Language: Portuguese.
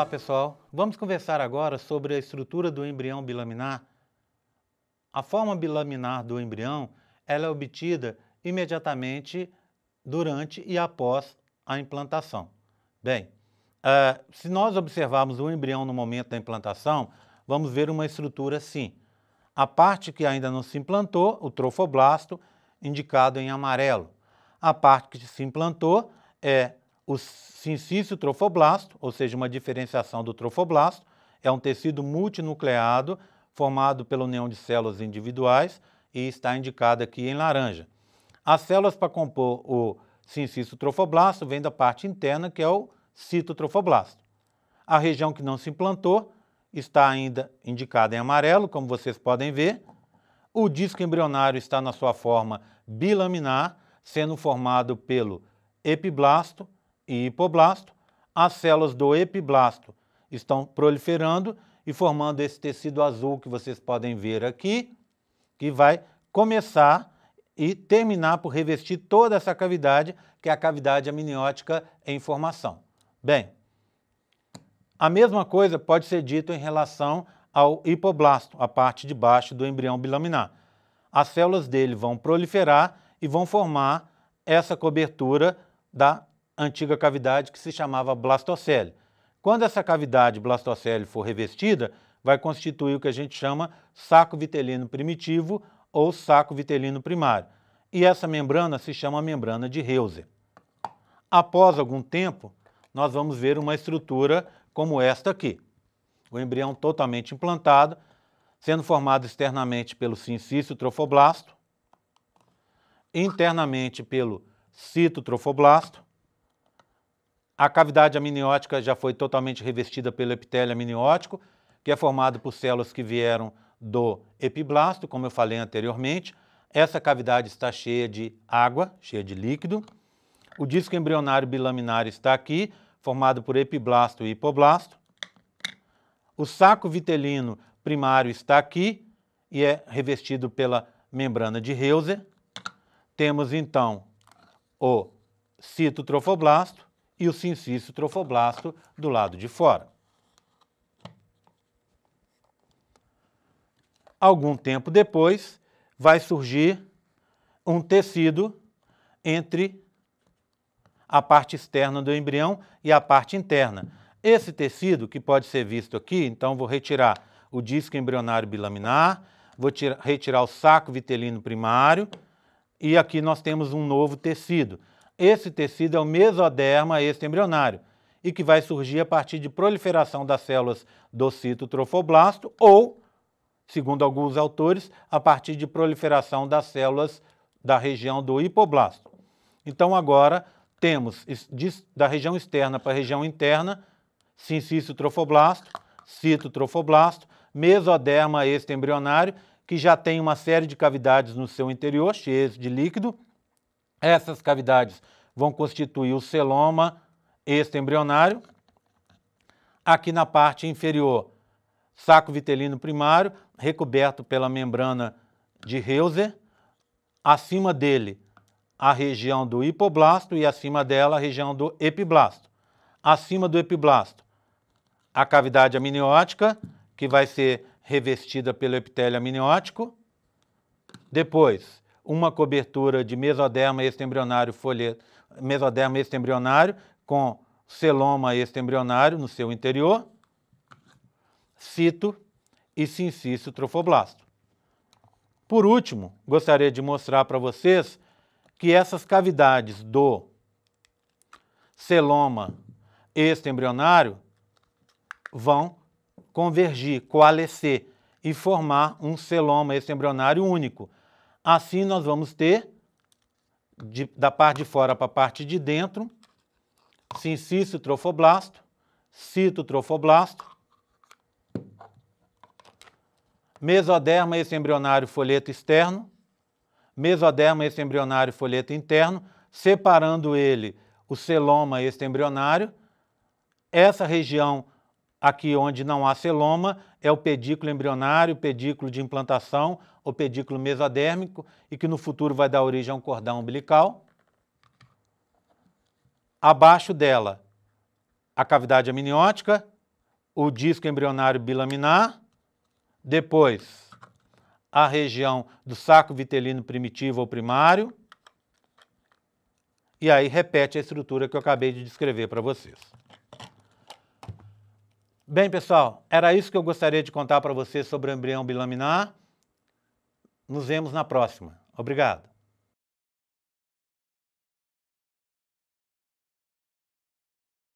Olá, pessoal. Vamos conversar agora sobre a estrutura do embrião bilaminar. A forma bilaminar do embrião ela é obtida imediatamente durante e após a implantação. Bem, uh, se nós observarmos o embrião no momento da implantação, vamos ver uma estrutura assim. A parte que ainda não se implantou, o trofoblasto, indicado em amarelo. A parte que se implantou é o sincício trofoblasto, ou seja, uma diferenciação do trofoblasto, é um tecido multinucleado formado pela união de células individuais e está indicado aqui em laranja. As células para compor o sincício trofoblasto vêm da parte interna, que é o citotrofoblasto. A região que não se implantou está ainda indicada em amarelo, como vocês podem ver. O disco embrionário está na sua forma bilaminar, sendo formado pelo epiblasto, e hipoblasto, as células do epiblasto estão proliferando e formando esse tecido azul que vocês podem ver aqui, que vai começar e terminar por revestir toda essa cavidade, que é a cavidade amniótica em formação. Bem, a mesma coisa pode ser dito em relação ao hipoblasto, a parte de baixo do embrião bilaminar. As células dele vão proliferar e vão formar essa cobertura da antiga cavidade que se chamava blastocele. Quando essa cavidade blastocele for revestida, vai constituir o que a gente chama saco vitelino primitivo ou saco vitelino primário. E essa membrana se chama membrana de Heuser. Após algum tempo, nós vamos ver uma estrutura como esta aqui. O embrião totalmente implantado, sendo formado externamente pelo sincício trofoblasto, internamente pelo citotrofoblasto a cavidade amniótica já foi totalmente revestida pelo epitélio amniótico, que é formado por células que vieram do epiblasto, como eu falei anteriormente. Essa cavidade está cheia de água, cheia de líquido. O disco embrionário bilaminar está aqui, formado por epiblasto e hipoblasto. O saco vitelino primário está aqui e é revestido pela membrana de Heuser. Temos então o citotrofoblasto, e o sincício trofoblasto do lado de fora. Algum tempo depois, vai surgir um tecido entre a parte externa do embrião e a parte interna. Esse tecido, que pode ser visto aqui, então vou retirar o disco embrionário bilaminar, vou tirar, retirar o saco vitelino primário, e aqui nós temos um novo tecido. Esse tecido é o mesoderma extembrionário e que vai surgir a partir de proliferação das células do citotrofoblasto ou, segundo alguns autores, a partir de proliferação das células da região do hipoblasto. Então agora temos da região externa para a região interna sincicio-trofoblasto, citotrofoblasto, mesoderma extembrionário, que já tem uma série de cavidades no seu interior, cheias de líquido, essas cavidades vão constituir o celoma extra-embrionário. Aqui na parte inferior, saco vitelino primário, recoberto pela membrana de Heuser. Acima dele, a região do hipoblasto e acima dela a região do epiblasto. Acima do epiblasto, a cavidade amniótica, que vai ser revestida pelo epitélio amniótico. Depois, uma cobertura de mesoderma extembrionário folheto, mesoderma extembrionário com celoma extembrionário no seu interior, cito e sincício trofoblasto. Por último, gostaria de mostrar para vocês que essas cavidades do celoma extembrionário vão convergir, coalescer e formar um celoma extembrionário único, Assim, nós vamos ter, de, da parte de fora para a parte de dentro, sincício trofoblasto, citotrofoblasto, mesoderma esse embrionário folheto externo, mesoderma esse embrionário folheto interno, separando ele o celoma esse embrionário, essa região Aqui onde não há celoma é o pedículo embrionário, o pedículo de implantação, o pedículo mesodérmico e que no futuro vai dar origem a um cordão umbilical. Abaixo dela, a cavidade amniótica, o disco embrionário bilaminar, depois a região do saco vitelino primitivo ou primário, e aí repete a estrutura que eu acabei de descrever para vocês. Bem, pessoal, era isso que eu gostaria de contar para vocês sobre o embrião bilaminar. Nos vemos na próxima. Obrigado.